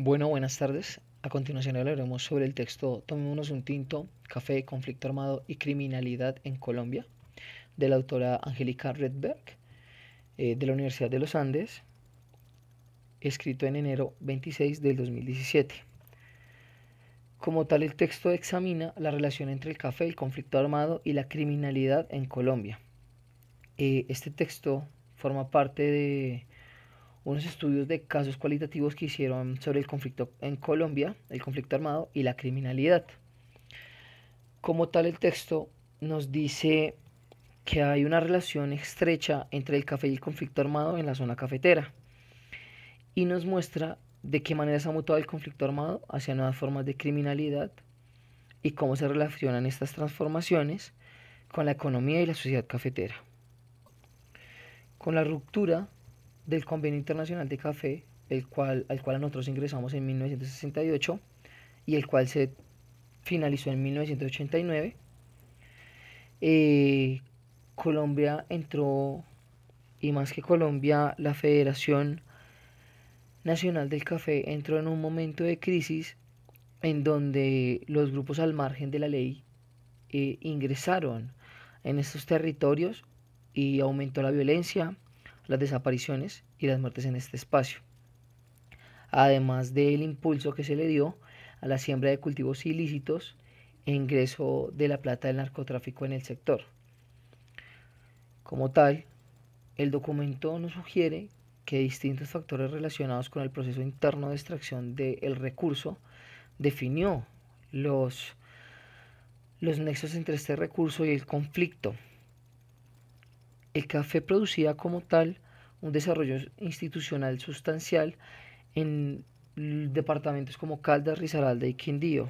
Bueno, buenas tardes. A continuación hablaremos sobre el texto Tomémonos un tinto, café, conflicto armado y criminalidad en Colombia, de la autora Angélica Redberg, eh, de la Universidad de los Andes, escrito en enero 26 del 2017. Como tal, el texto examina la relación entre el café, el conflicto armado y la criminalidad en Colombia. Eh, este texto forma parte de unos estudios de casos cualitativos que hicieron sobre el conflicto en Colombia, el conflicto armado y la criminalidad. Como tal, el texto nos dice que hay una relación estrecha entre el café y el conflicto armado en la zona cafetera y nos muestra de qué manera se ha mutado el conflicto armado hacia nuevas formas de criminalidad y cómo se relacionan estas transformaciones con la economía y la sociedad cafetera. Con la ruptura del Convenio Internacional de Café, el cual, al cual nosotros ingresamos en 1968 y el cual se finalizó en 1989, eh, Colombia entró, y más que Colombia, la Federación Nacional del Café entró en un momento de crisis en donde los grupos al margen de la ley eh, ingresaron en estos territorios y aumentó la violencia, las desapariciones y las muertes en este espacio, además del impulso que se le dio a la siembra de cultivos ilícitos e ingreso de la plata del narcotráfico en el sector. Como tal, el documento nos sugiere que distintos factores relacionados con el proceso interno de extracción del recurso definió los, los nexos entre este recurso y el conflicto el café producía como tal un desarrollo institucional sustancial en departamentos como Caldas, Risaralda y Quindío.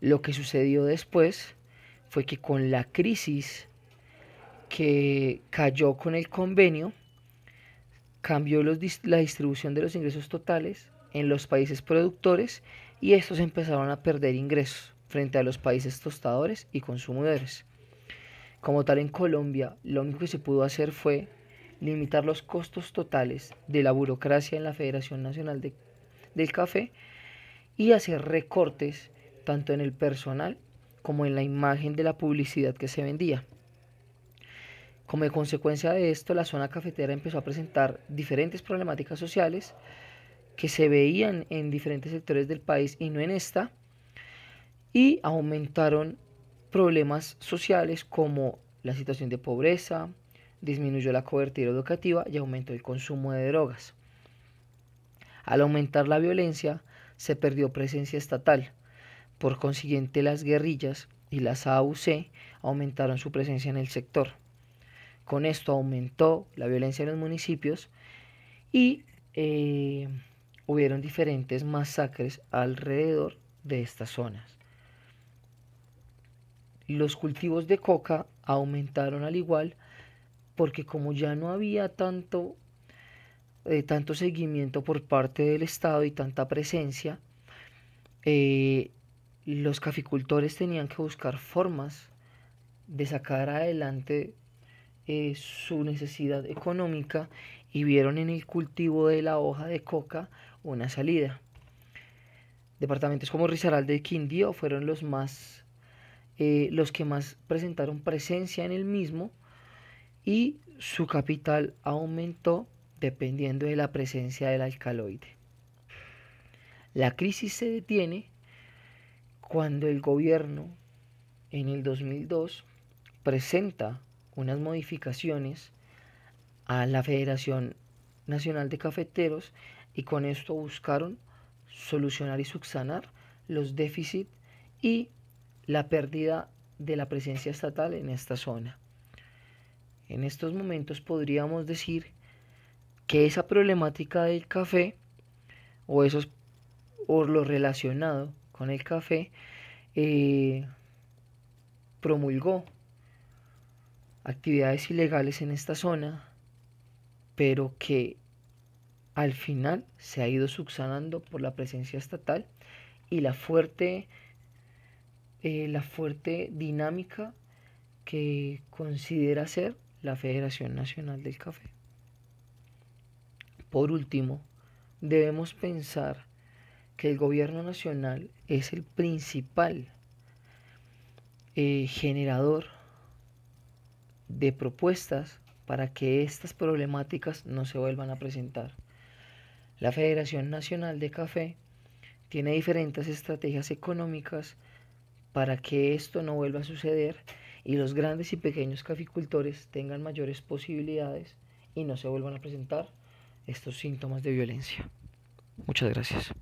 Lo que sucedió después fue que con la crisis que cayó con el convenio, cambió la distribución de los ingresos totales en los países productores y estos empezaron a perder ingresos frente a los países tostadores y consumidores. Como tal en Colombia, lo único que se pudo hacer fue limitar los costos totales de la burocracia en la Federación Nacional del Café y hacer recortes tanto en el personal como en la imagen de la publicidad que se vendía. Como consecuencia de esto, la zona cafetera empezó a presentar diferentes problemáticas sociales que se veían en diferentes sectores del país y no en esta, y aumentaron problemas sociales como la situación de pobreza, disminuyó la cobertura educativa y aumentó el consumo de drogas. Al aumentar la violencia, se perdió presencia estatal. Por consiguiente, las guerrillas y las AUC aumentaron su presencia en el sector. Con esto aumentó la violencia en los municipios y eh, hubieron diferentes masacres alrededor de estas zonas. Los cultivos de coca aumentaron al igual porque como ya no había tanto, eh, tanto seguimiento por parte del Estado y tanta presencia, eh, los caficultores tenían que buscar formas de sacar adelante eh, su necesidad económica y vieron en el cultivo de la hoja de coca una salida. Departamentos como Rizaral y Quindío fueron los más eh, los que más presentaron presencia en el mismo y su capital aumentó dependiendo de la presencia del alcaloide. La crisis se detiene cuando el gobierno en el 2002 presenta unas modificaciones a la Federación Nacional de Cafeteros y con esto buscaron solucionar y subsanar los déficits y la pérdida de la presencia estatal en esta zona. En estos momentos podríamos decir que esa problemática del café o, esos, o lo relacionado con el café eh, promulgó actividades ilegales en esta zona, pero que al final se ha ido subsanando por la presencia estatal y la fuerte eh, la fuerte dinámica que considera ser la Federación Nacional del Café. Por último, debemos pensar que el gobierno nacional es el principal eh, generador de propuestas para que estas problemáticas no se vuelvan a presentar. La Federación Nacional de Café tiene diferentes estrategias económicas para que esto no vuelva a suceder y los grandes y pequeños caficultores tengan mayores posibilidades y no se vuelvan a presentar estos síntomas de violencia. Muchas gracias.